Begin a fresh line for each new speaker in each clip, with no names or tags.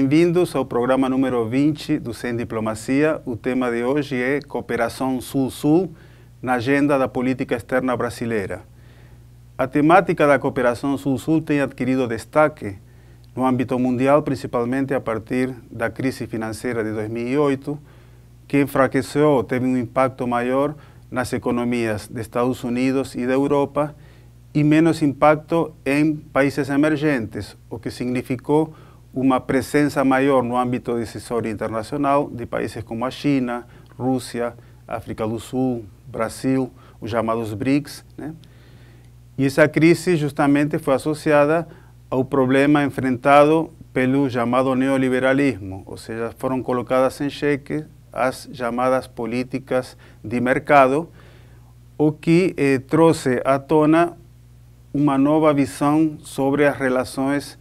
Bem-vindos ao programa número 20 do Sem Diplomacia. O tema de hoje é Cooperação Sul-Sul na Agenda da Política Externa Brasileira. A temática da cooperação Sul-Sul tem adquirido destaque no âmbito mundial, principalmente a partir da crise financeira de 2008, que enfraqueceu, teve um impacto maior nas economias dos Estados Unidos e da Europa e menos impacto em países emergentes, o que significou uma presença maior no âmbito decisório internacional de países como a China, Rússia, África do Sul, Brasil, os chamados BRICS. Né? E essa crise justamente foi associada ao problema enfrentado pelo chamado neoliberalismo, ou seja, foram colocadas em xeque as chamadas políticas de mercado, o que eh, trouxe à tona uma nova visão sobre as relações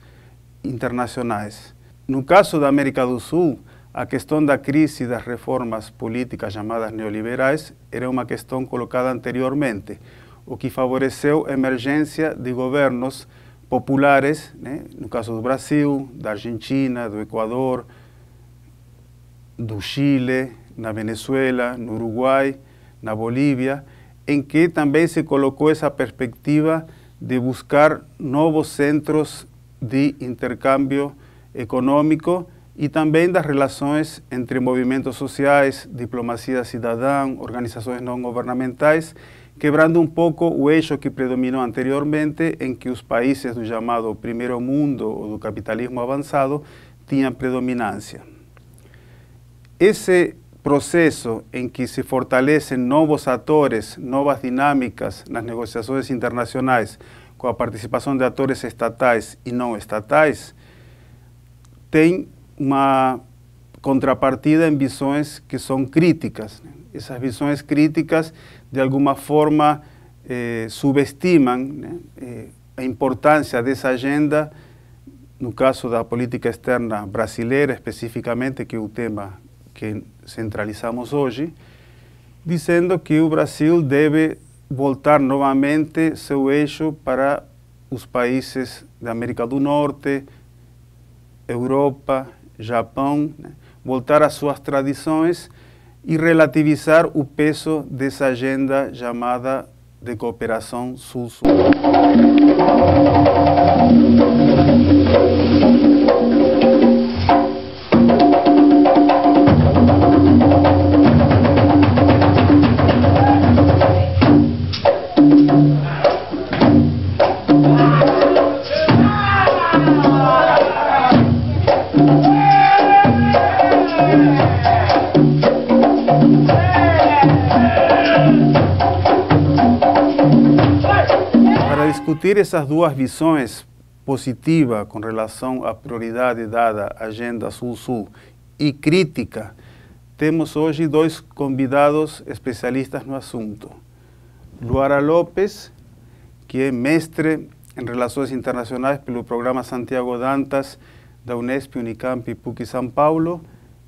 internacionais. No caso da América do Sul, a questão da crise das reformas políticas chamadas neoliberais era uma questão colocada anteriormente, o que favoreceu a emergência de governos populares, né? no caso do Brasil, da Argentina, do Equador, do Chile, na Venezuela, no Uruguai, na Bolívia, em que também se colocou essa perspectiva de buscar novos centros de intercambio y y también las relaciones entre movimientos sociales, diplomacia ciudadana, organizaciones no gubernamentales, quebrando un poco el hecho que predominó anteriormente, en que los países del llamado Primero mundo o del capitalismo avanzado tenían predominancia. Ese proceso en que se fortalecen nuevos actores, nuevas dinámicas en las negociaciones internacionales com a participação de atores estatais e não estatais, tem uma contrapartida em visões que são críticas. Né? Essas visões críticas, de alguma forma, eh, subestimam né? eh, a importância dessa agenda, no caso da política externa brasileira, especificamente, que é o tema que centralizamos hoje, dizendo que o Brasil deve voltar novamente seu eixo para os países da América do Norte, Europa, Japão, né? voltar às suas tradições e relativizar o peso dessa agenda chamada de cooperação sul-sul. discutir essas duas visões positiva com relação à prioridade dada à Agenda Sul-Sul e crítica, temos hoje dois convidados especialistas no assunto. Luara Lopes, que é mestre em Relações Internacionais pelo programa Santiago Dantas da Unesp, Unicamp e PUC São Paulo,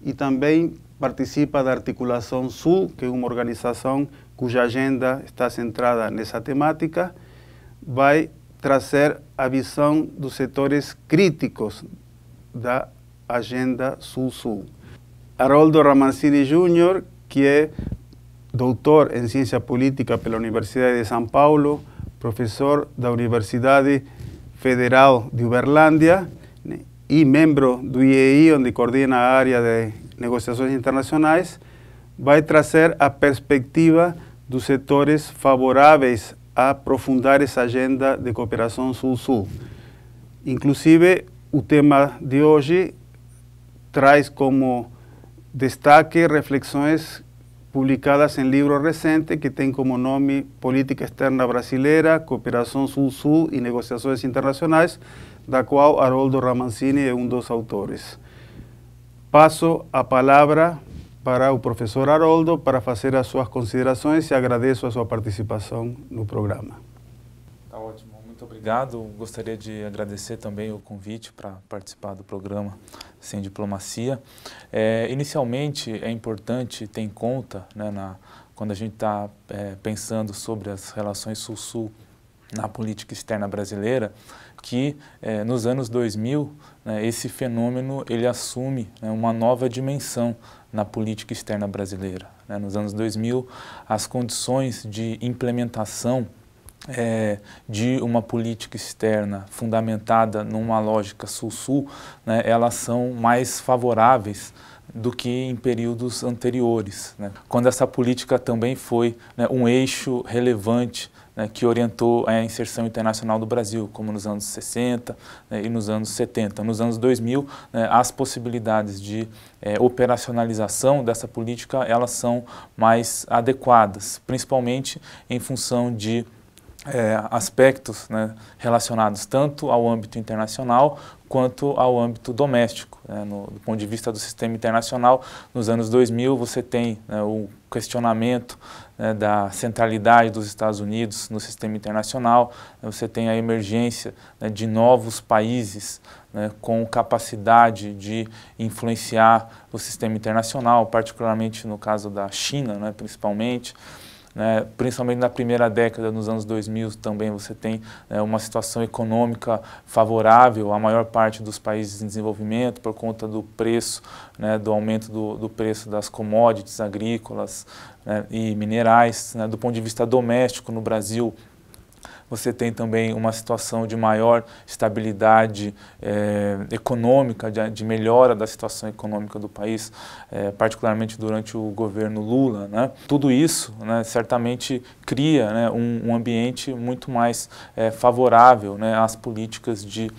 e também participa da Articulação Sul, que é uma organização cuja agenda está centrada nessa temática vai trazer a visão dos setores críticos da Agenda Sul-Sul. Haroldo Ramancini Jr., que é doutor em Ciência Política pela Universidade de São Paulo, professor da Universidade Federal de Uberlândia né, e membro do IEI, onde coordena a área de negociações internacionais, vai trazer a perspectiva dos setores favoráveis a aprofundar essa agenda de cooperação Sul-Sul. Inclusive, o tema de hoje traz como destaque reflexões publicadas em livro recente que tem como nome Política Externa Brasileira, Cooperação Sul-Sul e Negociações Internacionais, da qual Haroldo Ramancini é um dos autores. Passo a palavra para o professor Haroldo para fazer as suas considerações e agradeço a sua participação no programa.
Está ótimo, muito obrigado. Gostaria de agradecer também o convite para participar do programa Sem Diplomacia. É, inicialmente, é importante ter em conta, né, na, quando a gente está é, pensando sobre as relações Sul-Sul na política externa brasileira, que é, nos anos 2000 né, esse fenômeno ele assume né, uma nova dimensão na política externa brasileira. Né? Nos anos 2000, as condições de implementação é, de uma política externa fundamentada numa lógica sul-sul, né, elas são mais favoráveis do que em períodos anteriores, né? quando essa política também foi né, um eixo relevante né, que orientou a inserção internacional do Brasil, como nos anos 60 né, e nos anos 70. Nos anos 2000, né, as possibilidades de é, operacionalização dessa política elas são mais adequadas, principalmente em função de é, aspectos né, relacionados tanto ao âmbito internacional quanto ao âmbito doméstico. Né, no, do ponto de vista do sistema internacional, nos anos 2000 você tem né, o questionamento né, da centralidade dos Estados Unidos no sistema internacional, né, você tem a emergência né, de novos países né, com capacidade de influenciar o sistema internacional, particularmente no caso da China, né, principalmente né, principalmente na primeira década, nos anos 2000 também você tem né, uma situação econômica favorável à maior parte dos países em desenvolvimento por conta do preço, né, do aumento do, do, preço das commodities agrícolas né, e minerais. Né, do ponto de vista doméstico no Brasil, você tem também uma situação de maior estabilidade é, econômica, de, de, melhora da situação econômica do país, é, particularmente durante o governo Lula. Né? Tudo isso né, certamente cria né, um, um, ambiente muito mais é, favorável né, às políticas de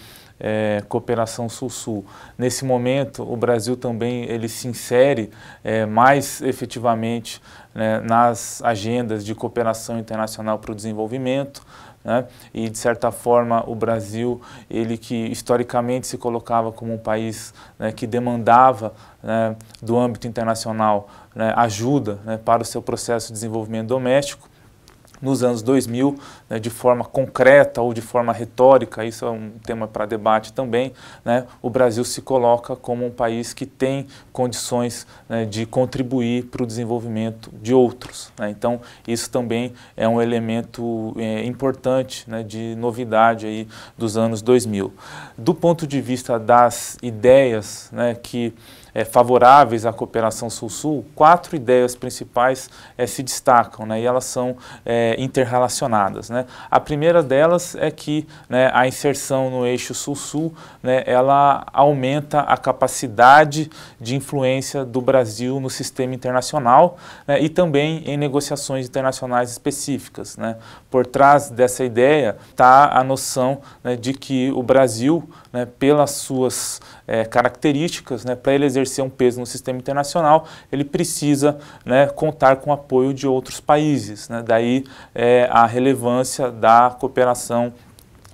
é, cooperação Sul-Sul. Nesse momento, o Brasil também ele se insere é, mais efetivamente né, nas agendas de cooperação internacional para o desenvolvimento, né? e de certa forma o Brasil, ele que historicamente se colocava como um país né, que demandava né, do âmbito internacional né, ajuda né, para o seu processo de desenvolvimento doméstico, nos anos 2000, né, de forma concreta ou de forma retórica, isso é um tema para debate também, né, o Brasil se coloca como um país que tem condições né, de contribuir para o desenvolvimento de outros. Né. Então, isso também é um elemento é, importante né, de novidade aí dos anos 2000. Do ponto de vista das ideias né, que é, favoráveis à cooperação Sul-Sul, quatro ideias principais é, se destacam né, e elas são é, interrelacionadas. Né? A primeira delas é que né, a inserção no eixo Sul-Sul né, ela aumenta a capacidade de influência do Brasil no sistema internacional né, e também em negociações internacionais específicas. Né? Por trás dessa ideia está a noção né, de que o Brasil, né, pelas suas é, características, né, para ele exercer um peso no sistema internacional, ele precisa né, contar com o apoio de outros países. Né? Daí é, a relevância da cooperação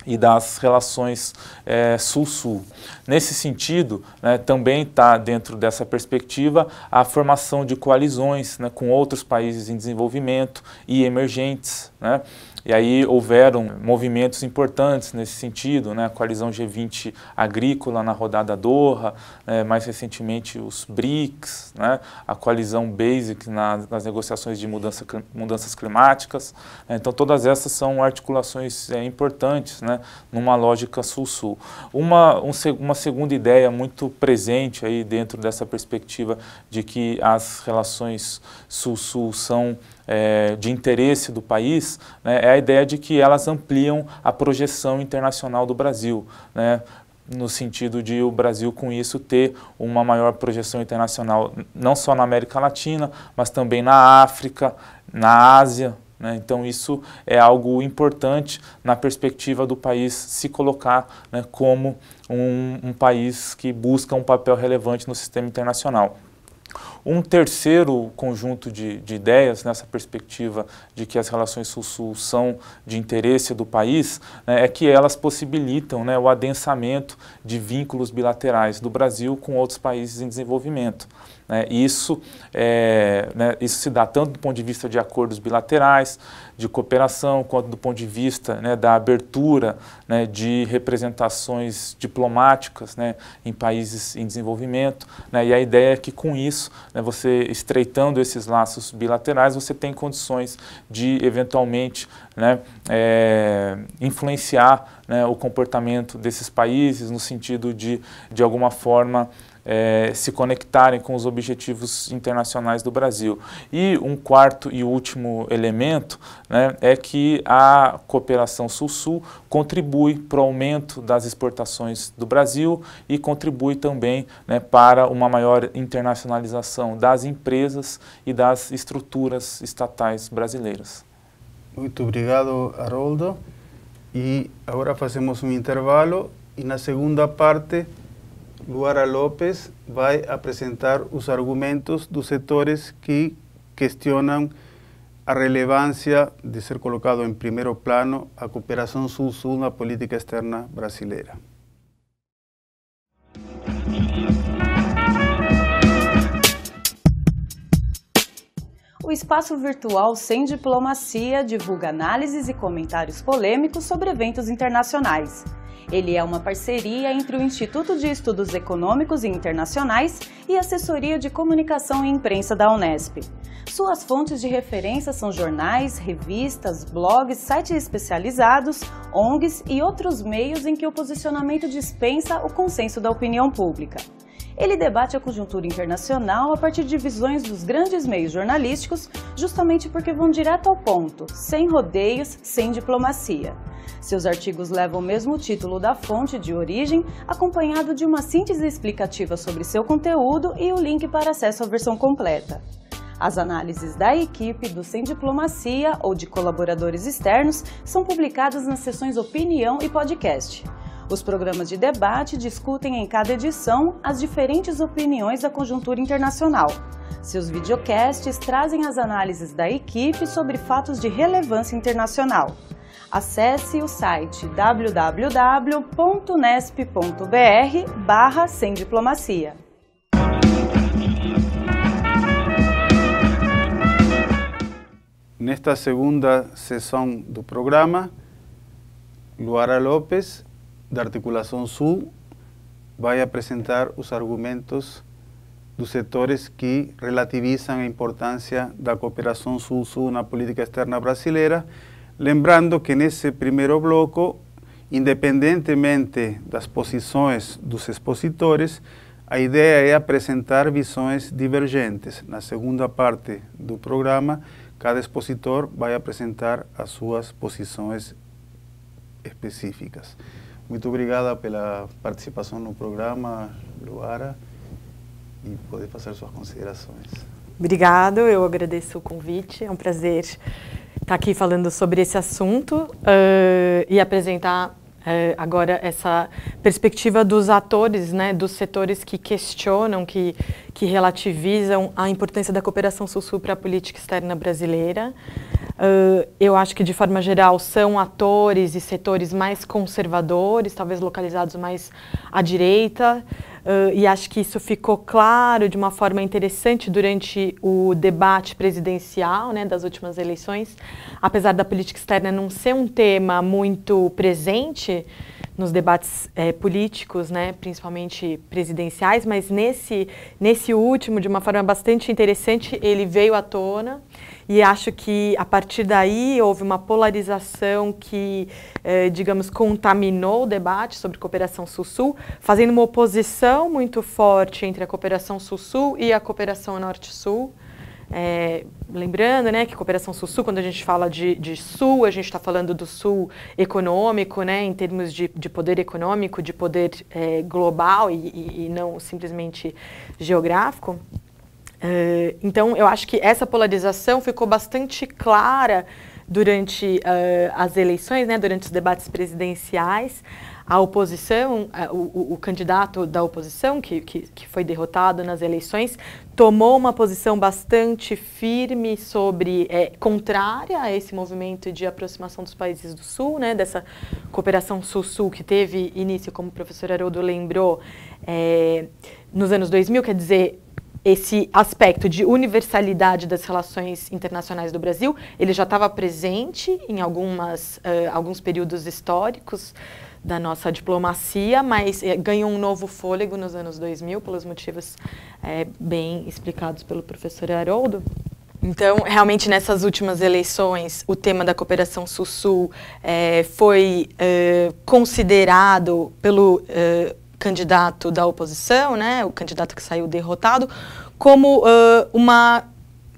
e das relações é, sul-sul. Nesse sentido, né, também está dentro dessa perspectiva a formação de coalizões né, com outros países em desenvolvimento e emergentes, né, e aí houveram movimentos importantes nesse sentido, né? a coalizão G20 agrícola na rodada Doha, né? mais recentemente os BRICS, né? a coalizão BASIC nas, nas negociações de mudança, mudanças climáticas. Então todas essas são articulações é, importantes né? numa lógica sul-sul. Uma, um, uma segunda ideia muito presente aí dentro dessa perspectiva de que as relações sul-sul são é, de interesse do país né, é a ideia de que elas ampliam a projeção internacional do Brasil. Né, no sentido de o Brasil com isso ter uma maior projeção internacional, não só na América Latina, mas também na África, na Ásia. Né? Então isso é algo importante na perspectiva do país se colocar né, como um, um país que busca um papel relevante no sistema internacional. Um terceiro conjunto de, de ideias nessa perspectiva de que as relações Sul-Sul são de interesse do país né, é que elas possibilitam né, o adensamento de vínculos bilaterais do Brasil com outros países em desenvolvimento. Né? isso, é, né, isso se dá tanto do ponto de vista de acordos bilaterais, de cooperação, quanto do ponto de vista né, da abertura né, de representações diplomáticas né, em países em desenvolvimento. Né? e a ideia é que com isso, né, você estreitando esses laços bilaterais, você tem condições de eventualmente é, influenciar o comportamento desses países no sentido de, de alguma forma, é, se conectarem com os objetivos internacionais do Brasil. E um quarto e último elemento né, é que a cooperação Sul-Sul contribui para o aumento das exportações do Brasil e contribui também né, para uma maior internacionalização das empresas
e das estruturas estatais brasileiras. Muito obrigado, Haroldo. E agora fazemos um intervalo e na segunda parte Luara Lopes vai apresentar os argumentos dos setores que questionam a relevância de ser colocado em primeiro plano a cooperação Sul-Sul na política externa brasileira.
O espaço virtual Sem Diplomacia divulga análises e comentários polêmicos sobre eventos internacionais. Ele é uma parceria entre o Instituto de Estudos Econômicos e Internacionais e Assessoria de Comunicação e Imprensa da Unesp. Suas fontes de referência são jornais, revistas, blogs, sites especializados, ONGs e outros meios em que o posicionamento dispensa o consenso da opinião pública. Ele debate a conjuntura internacional a partir de visões dos grandes meios jornalísticos, justamente porque vão direto ao ponto, sem rodeios, sem diplomacia. Seus artigos levam o mesmo título da fonte de origem, acompanhado de uma síntese explicativa sobre seu conteúdo e o link para acesso à versão completa. As análises da equipe do Sem Diplomacia ou de colaboradores externos são publicadas nas seções Opinião e Podcast. Os programas de debate discutem em cada edição as diferentes opiniões da conjuntura internacional. Seus videocasts trazem as análises da equipe sobre fatos de relevância internacional. Acesse o site www.nesp.br barra sem diplomacia.
Nesta segunda sessão do programa, Luara Lopes da Articulação Sul vai apresentar os argumentos dos setores que relativizam a importância da cooperação Sul-Sul na política externa brasileira. Lembrando que nesse primeiro bloco, independentemente das posições dos expositores, a ideia é apresentar visões divergentes. Na segunda parte do programa, cada expositor vai apresentar as suas posições específicas. Muito obrigada pela participação no programa, Luara, e poder fazer suas considerações.
Obrigado, eu agradeço o convite, é um prazer estar aqui falando sobre esse assunto uh, e apresentar uh, agora essa perspectiva dos atores, né, dos setores que questionam, que, que relativizam a importância da cooperação sul-sul para a política externa brasileira. Uh, eu acho que, de forma geral, são atores e setores mais conservadores, talvez localizados mais à direita. Uh, e acho que isso ficou claro de uma forma interessante durante o debate presidencial né, das últimas eleições. Apesar da política externa não ser um tema muito presente nos debates é, políticos, né, principalmente presidenciais, mas nesse, nesse último, de uma forma bastante interessante, ele veio à tona. E acho que a partir daí houve uma polarização que eh, digamos, contaminou o debate sobre cooperação Sul-Sul, fazendo uma oposição muito forte entre a cooperação Sul-Sul e a cooperação Norte-Sul. É, lembrando né, que cooperação sul-sul, quando a gente fala de, de sul, a gente está falando do sul econômico, né, em termos de, de poder econômico, de poder é, global e, e, e, não simplesmente geográfico. então, eu acho que essa polarização ficou bastante clara durante uh, as eleições, né, durante os debates presidenciais, a oposição, uh, o, o, candidato da oposição, que, que, que, foi derrotado nas eleições, tomou uma posição bastante firme sobre, é, contrária a esse movimento de aproximação dos países do Sul, né, dessa cooperação Sul-Sul que teve início, como o professor Haroldo lembrou, é, nos anos 2000, quer dizer, esse aspecto de universalidade das relações internacionais do Brasil, ele já estava presente em algumas, uh, alguns períodos históricos da nossa diplomacia, mas uh, ganhou um novo fôlego nos anos 2000, pelos motivos uh, bem explicados pelo professor Haroldo. Então, realmente, nessas últimas eleições, o tema da cooperação Sul-Sul foi considerado pelo candidato da oposição, né, o candidato que saiu derrotado, como uh, uma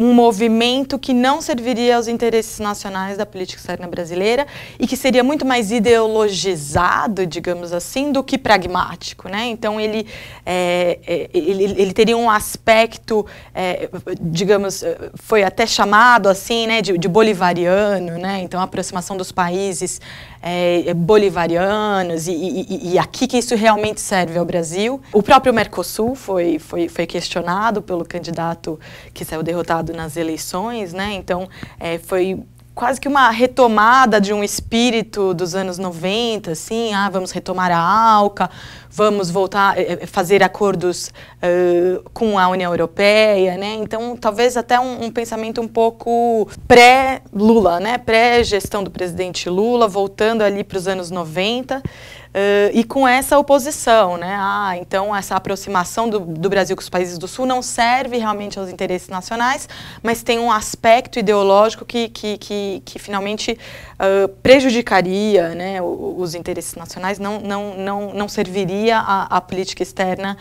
um movimento que não serviria aos interesses nacionais da política externa brasileira e que seria muito mais ideologizado, digamos assim, do que pragmático, né? Então ele, é, é ele, ele, teria um aspecto, é, digamos, foi até chamado assim, né, de, de bolivariano, né? Então a aproximação dos países é, é, bolivarianos e, e, e, aqui que isso realmente serve ao Brasil. O próprio Mercosul foi, foi, foi questionado pelo candidato que saiu derrotado nas eleições, né? Então, é, foi quase que uma retomada de um espírito dos anos 90, assim, ah, vamos retomar a ALCA, vamos voltar a eh, eh, fazer acordos uh, com a União Europeia, né? Então, talvez até um, um pensamento um pouco pré-Lula, né? Pré-gestão do presidente Lula, voltando ali para os anos 90. Uh, e com essa oposição, né? Ah, então essa aproximação do, do, Brasil com os países do Sul não serve realmente aos interesses nacionais, mas tem um aspecto ideológico que, que, que, que finalmente uh, prejudicaria né, os interesses nacionais, não, não, não, não serviria à, à política externa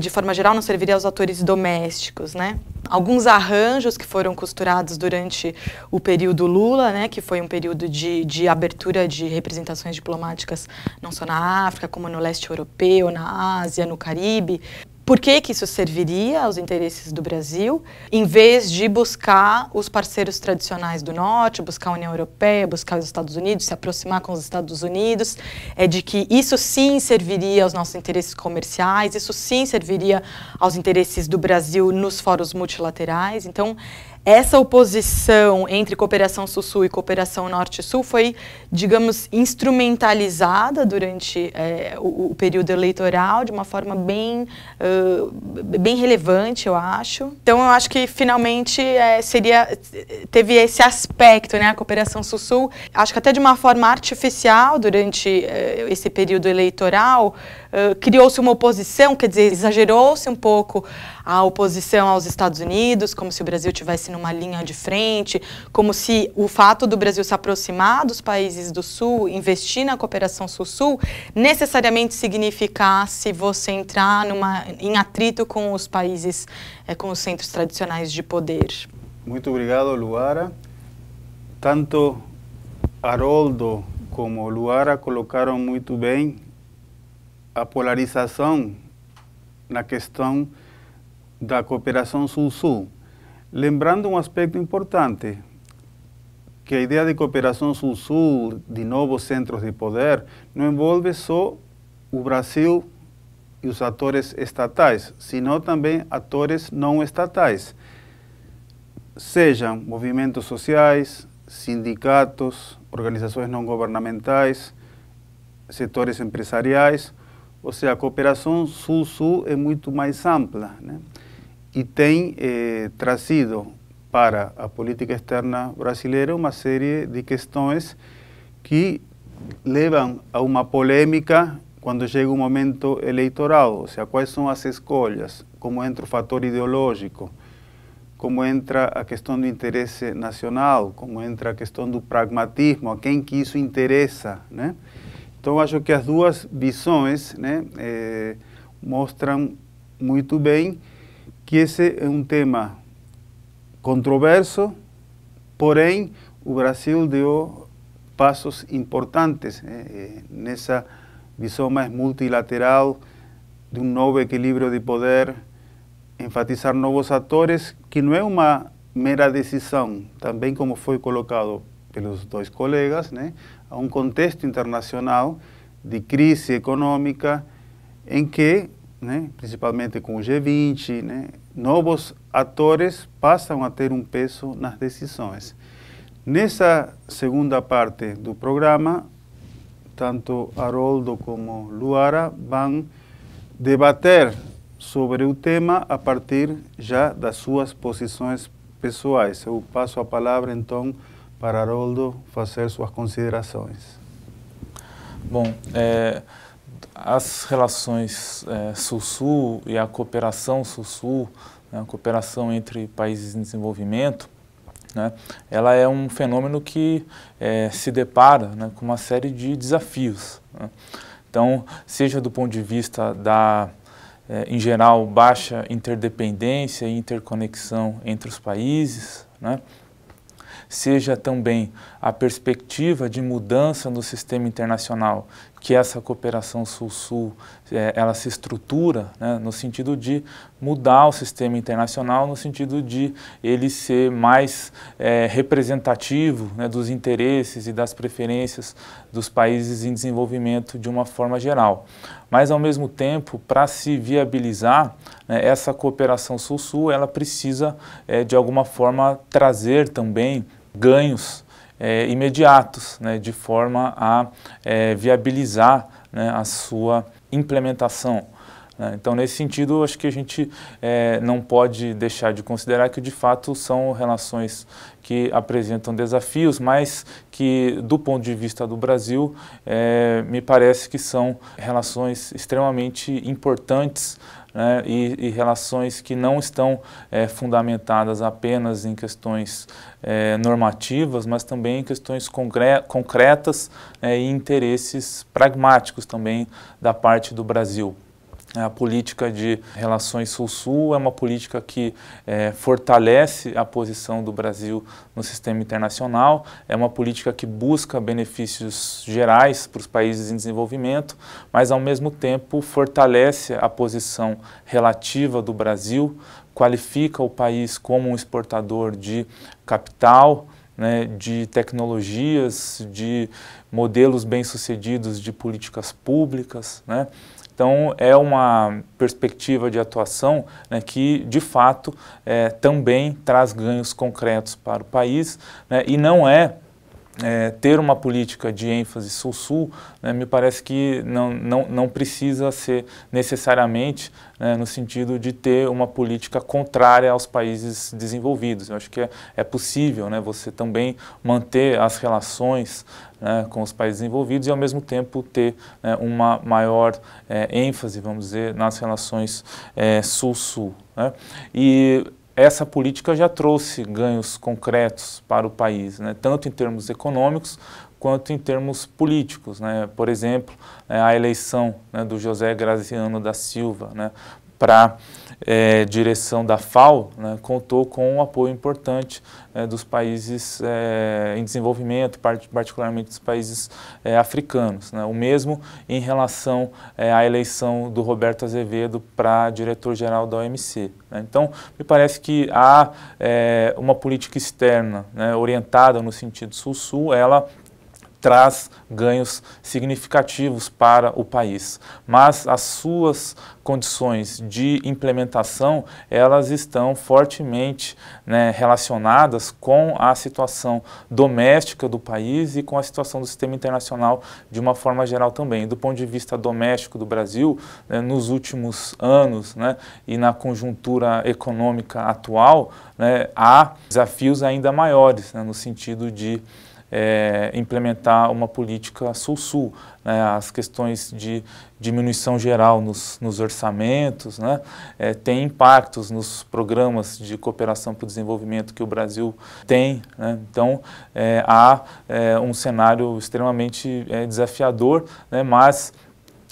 de forma geral, não serviria aos atores domésticos, né? Alguns arranjos que foram costurados durante o período Lula, né, que foi um período de, de abertura de representações diplomáticas não só na África, como no leste europeu, na Ásia, no Caribe, por que, que isso serviria aos interesses do Brasil, em vez de buscar os parceiros tradicionais do Norte, buscar a União Europeia, buscar os Estados Unidos, se aproximar com os Estados Unidos, é de que isso sim serviria aos nossos interesses comerciais, isso sim serviria aos interesses do Brasil nos fóruns multilaterais. Então, essa oposição entre cooperação Sul-Sul e cooperação Norte-Sul foi, digamos, instrumentalizada durante é, o, o, período eleitoral de uma forma bem, uh, bem relevante, eu acho. Então, eu acho que finalmente é, seria teve esse aspecto, né, a cooperação Sul-Sul, acho que até de uma forma artificial durante uh, esse período eleitoral, uh, criou-se uma oposição, quer dizer, exagerou-se um pouco a oposição aos Estados Unidos, como se o Brasil tivesse numa linha de frente, como se o fato do Brasil se aproximar dos países do Sul, investir na cooperação Sul-Sul, necessariamente significasse você entrar numa, em atrito com os países, é, com os centros tradicionais de poder.
Muito obrigado, Luara. Tanto Haroldo como Luara colocaram muito bem a polarização na questão da cooperação Sul-Sul, lembrando um aspecto importante, que a ideia de cooperação Sul-Sul, de novos centros de poder, não envolve só o Brasil e os atores estatais, senão também atores não estatais, sejam movimentos sociais, sindicatos, organizações não governamentais, setores empresariais, ou seja, a cooperação Sul-Sul é muito mais ampla. Né? e tem eh, trazido para a política externa brasileira uma série de questões que levam a uma polêmica quando chega o um momento eleitoral, ou seja, quais são as escolhas, como entra o fator ideológico, como entra a questão do interesse nacional, como entra a questão do pragmatismo, a quem que isso interessa, né? Então acho que as duas visões né, eh, mostram muito bem que esse é um tema controverso, porém o Brasil deu passos importantes eh, eh nessa visão mais multilateral de um novo equilíbrio de poder, enfatizar novos atores, que não é uma mera decisão, também como foi colocado pelos dois colegas, né, a um contexto internacional de crise econômica em que né, principalmente com o G20, né, novos atores passam a ter um peso nas decisões. Nessa segunda parte do programa, tanto Haroldo como Luara vão debater sobre o tema a partir já das suas posições pessoais. Eu passo a palavra então para Haroldo fazer suas considerações.
Bom, é, as relações é, Sul-Sul e a cooperação Sul-Sul, né, a cooperação entre países em desenvolvimento, né, ela é um fenômeno que é, se depara né, com uma série de desafios. Né. Então, seja do ponto de vista da, é, em geral, baixa interdependência e interconexão entre os países, né, seja também a perspectiva de mudança no sistema internacional que essa cooperação Sul-Sul é, ela se estrutura né, no sentido de mudar o sistema internacional, no sentido de ele ser mais é, representativo né, dos interesses e das preferências dos países em desenvolvimento de uma forma geral. Mas, ao mesmo tempo, para se viabilizar, né, essa cooperação Sul-Sul ela precisa, é, de alguma forma, trazer também ganhos é, imediatos, né, de forma a é, viabilizar né, a sua implementação. Né. Então, nesse sentido, acho que a gente é, não pode deixar de considerar que, de fato, são relações que apresentam desafios, mas que, do ponto de vista do Brasil, é, me parece que são relações extremamente importantes né, e, e, relações que não estão é, fundamentadas apenas em questões é, normativas, mas também em questões concre concretas é, e interesses pragmáticos também da parte do Brasil. A política de relações Sul-Sul é uma política que é, fortalece a posição do Brasil no sistema internacional, é uma política que busca benefícios gerais para os países em desenvolvimento, mas ao mesmo tempo fortalece a posição relativa do Brasil, qualifica o país como um exportador de capital, né, de tecnologias, de modelos bem-sucedidos de políticas públicas, né? Então, é uma perspectiva de atuação né, que, de fato, é, também traz ganhos concretos para o país né, e não é é, ter uma política de ênfase sul-sul, né, me parece que não, não, não precisa ser necessariamente né, no sentido de ter uma política contrária aos países desenvolvidos. Eu acho que é, é possível né, você também manter as relações né, com os países desenvolvidos e, ao mesmo tempo, ter né, uma maior é, ênfase, vamos dizer, nas relações é, sul-sul. né? E essa política já trouxe ganhos concretos para o país, né? tanto em termos econômicos quanto em termos políticos. Né? Por exemplo, é, a eleição né, do José Graziano da Silva né, para é, direção da FAO, né, contou com um apoio importante é, dos países é, em desenvolvimento, particularmente dos países é, africanos. Né, o mesmo em relação é, à eleição do Roberto Azevedo para diretor-geral da OMC. Né. Então, me parece que há é, uma política externa né, orientada no sentido sul-sul, ela traz ganhos significativos para o país, mas as suas condições de implementação elas estão fortemente né, relacionadas com a situação doméstica do país e com a situação do sistema internacional de uma forma geral também. Do ponto de vista doméstico do Brasil, né, nos últimos anos né, e na conjuntura econômica atual, né, há desafios ainda maiores né, no sentido de é, implementar uma política sul-sul, né, as questões de diminuição geral nos, nos orçamentos, né, é, tem impactos nos programas de cooperação para o desenvolvimento que o Brasil tem. Né, então, é, há é, um cenário extremamente é, desafiador, né? mas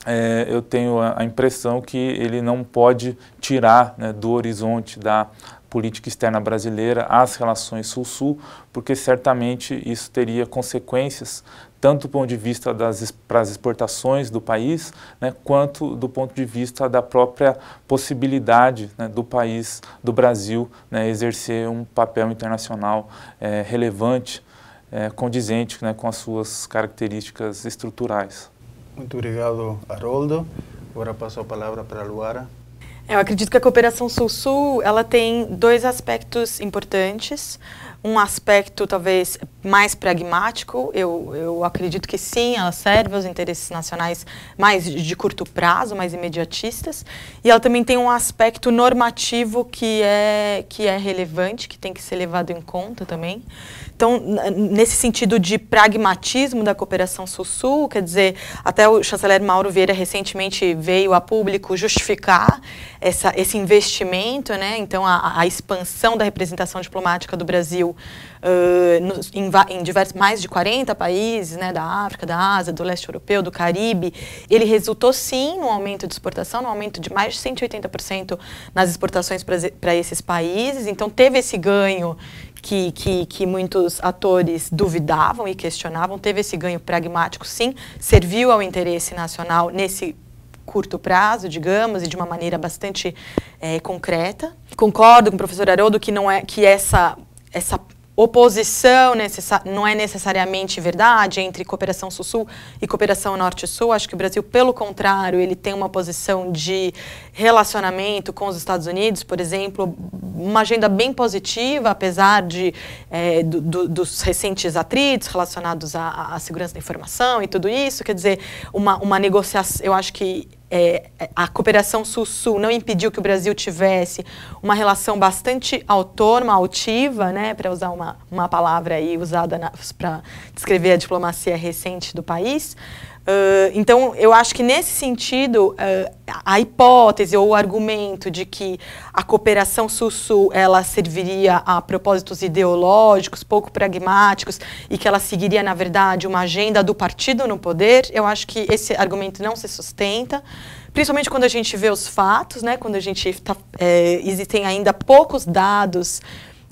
é, eu tenho a impressão que ele não pode tirar né, do horizonte da, política externa brasileira, às relações Sul-Sul, porque certamente isso teria consequências tanto do ponto de vista das para as exportações do país, né, quanto do ponto de vista da própria possibilidade né, do país, do Brasil, né, exercer um papel internacional é, relevante, é, condizente né, com as suas características
estruturais. Muito obrigado, Haroldo. Agora passo a palavra para a
Luara. Eu acredito que a cooperação Sul-Sul ela tem dois aspectos importantes. Um aspecto talvez mais pragmático, eu, eu acredito que sim, ela serve aos interesses nacionais mais de curto prazo, mais imediatistas. E ela também tem um aspecto normativo que é, que é relevante, que tem que ser levado em conta também. Então, nesse sentido de pragmatismo da cooperação Sul-Sul, quer dizer, até o chanceler Mauro Vieira recentemente veio a público justificar essa, esse investimento, né? então a, a expansão da representação diplomática do Brasil uh, no, em, em diversos, mais de 40 países, né? da África, da Ásia, do leste europeu, do Caribe, ele resultou sim no aumento de exportação, no aumento de mais de 180% nas exportações para esses países, então teve esse ganho que, que, que, muitos atores duvidavam e questionavam, teve esse ganho pragmático, sim, serviu ao interesse nacional nesse curto prazo, digamos, e de uma maneira bastante é, concreta. Concordo com o professor Haroldo que não é que essa essa oposição não é necessariamente verdade entre cooperação sul-sul e cooperação norte-sul. Acho que o Brasil, pelo contrário, ele tem uma posição de relacionamento com os Estados Unidos, por exemplo, uma agenda bem positiva, apesar de, é, do, do, dos recentes atritos relacionados à, à segurança da informação e tudo isso. Quer dizer, uma, uma negociação, eu acho que é, a cooperação Sul-Sul não impediu que o Brasil tivesse uma relação bastante autônoma, altiva, né, para usar uma, uma palavra aí usada para descrever a diplomacia recente do país, Uh, então, eu acho que nesse sentido, uh, a hipótese ou o argumento de que a cooperação sul-sul ela serviria a propósitos ideológicos, pouco pragmáticos, e que ela seguiria, na verdade, uma agenda do partido no poder, eu acho que esse argumento não se sustenta principalmente quando a gente vê os fatos, né? Quando a gente tá, é, existem ainda poucos dados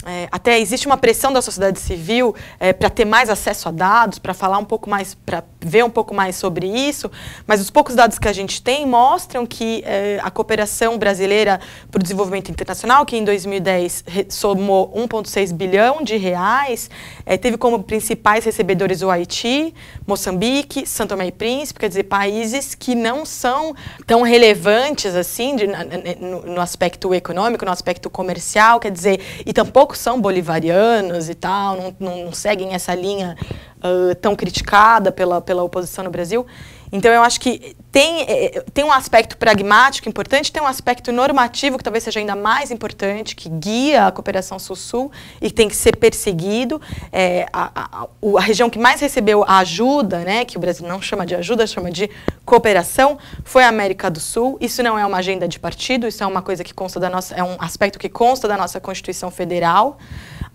é, até existe uma pressão da sociedade civil é, para ter mais acesso a dados, para falar um pouco mais, para ver um pouco mais sobre isso, mas os poucos dados que a gente tem mostram que é, a cooperação brasileira para o desenvolvimento internacional, que em 2010 somou 1,6 bilhão de reais, é, teve como principais recebedores o Haiti, Moçambique, São Tomé e Príncipe, quer dizer, países que não são tão relevantes assim de, no, no, aspecto econômico, no aspecto comercial, quer dizer, e tampouco são bolivarianos e tal, não, não, não seguem essa linha uh, tão criticada pela, pela oposição no Brasil. Então, eu acho que tem, eh, tem um aspecto pragmático importante, tem um aspecto normativo que talvez seja ainda mais importante, que guia a cooperação Sul-Sul e tem que ser perseguido. É, a, a, a, região que mais recebeu a ajuda, né, que o Brasil não chama de ajuda, chama de cooperação, foi a América do Sul. Isso não é uma agenda de partido, isso é uma coisa que consta da nossa, é um aspecto que consta da nossa Constituição Federal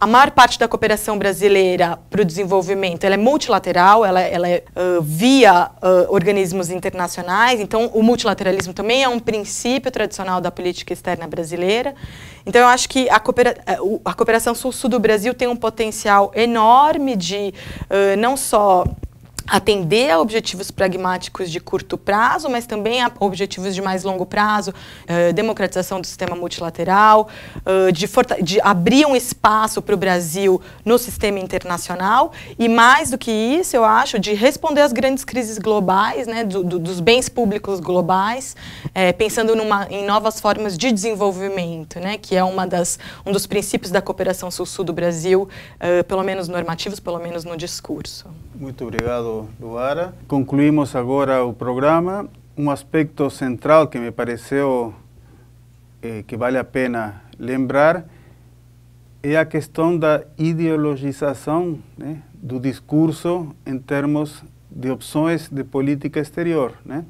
a maior parte da cooperação brasileira para o desenvolvimento ela é multilateral, ela, ela é uh, via uh, organismos internacionais, então o multilateralismo também é um princípio tradicional da política externa brasileira. Então eu acho que a, coopera eh, a cooperação sul-sul do Brasil tem um potencial enorme de uh, não só atender a objetivos pragmáticos de curto prazo, mas também a objetivos de mais longo prazo, eh, democratização do sistema multilateral, eh, de, de, abrir um espaço para o Brasil no sistema internacional e mais do que isso, eu acho, de responder às grandes crises globais, né, do, do, dos bens públicos globais, eh, pensando numa, em novas formas de desenvolvimento, né, que é uma das, um dos princípios da cooperação sul-sul do Brasil, eh, pelo menos normativos, pelo menos no discurso.
Muito obrigado do, ARA. Concluímos agora o programa. Um aspecto central que me pareceu eh, que vale a pena lembrar é a questão da ideologização né, do discurso em termos de opções de política exterior. Né?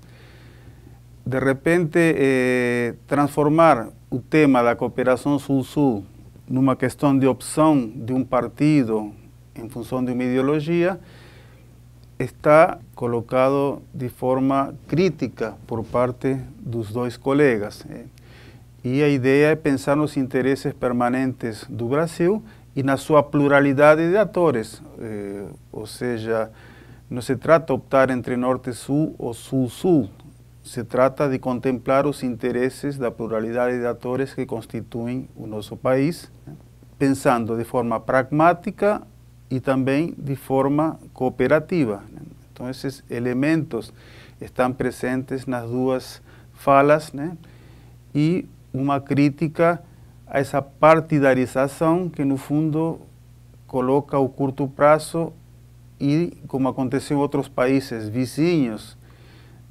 De repente, eh, transformar o tema da cooperação Sul-Sul numa questão de opção de um partido em função de uma ideologia está colocado de forma crítica por parte dos dois colegas. E eh. a ideia é pensar nos interesses permanentes do Brasil e na sua pluralidade de atores, eh, ou seja, não se trata de optar entre norte-sul ou sul-sul, se trata de contemplar os interesses da pluralidade de atores que constituem o nosso país, eh, pensando de forma pragmática e também de forma cooperativa. Então, esses elementos estão presentes nas duas falas né? e uma crítica a essa partidarização que, no fundo, coloca o curto prazo e, como aconteceu em outros países vizinhos,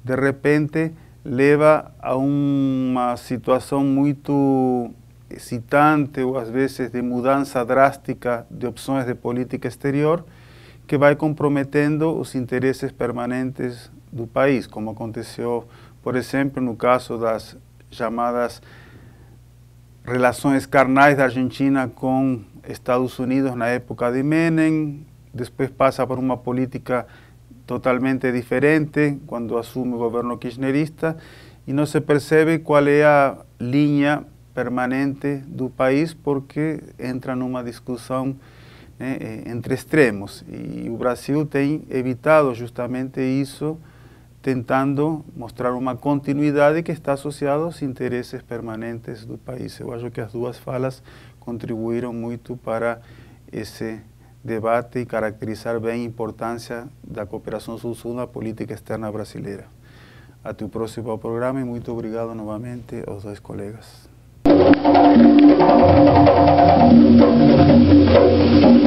de repente leva a uma situação muito excitante ou às vezes de mudança drástica de opções de política exterior que vai comprometendo os interesses permanentes do país, como aconteceu, por exemplo, no caso das chamadas relações carnais da Argentina com Estados Unidos na época de Menem, depois passa por uma política totalmente diferente quando assume o governo kirchnerista e não se percebe qual é a linha permanente do país porque entra numa discussão né, eh, entre extremos. E o Brasil tem evitado justamente isso, tentando mostrar uma continuidade que está associada aos interesses permanentes do país. Eu acho que as duas falas contribuíram muito para esse debate e caracterizar bem a importância da cooperação sul-sul na política externa brasileira. Até o próximo programa e muito obrigado novamente aos dois colegas. Thank you.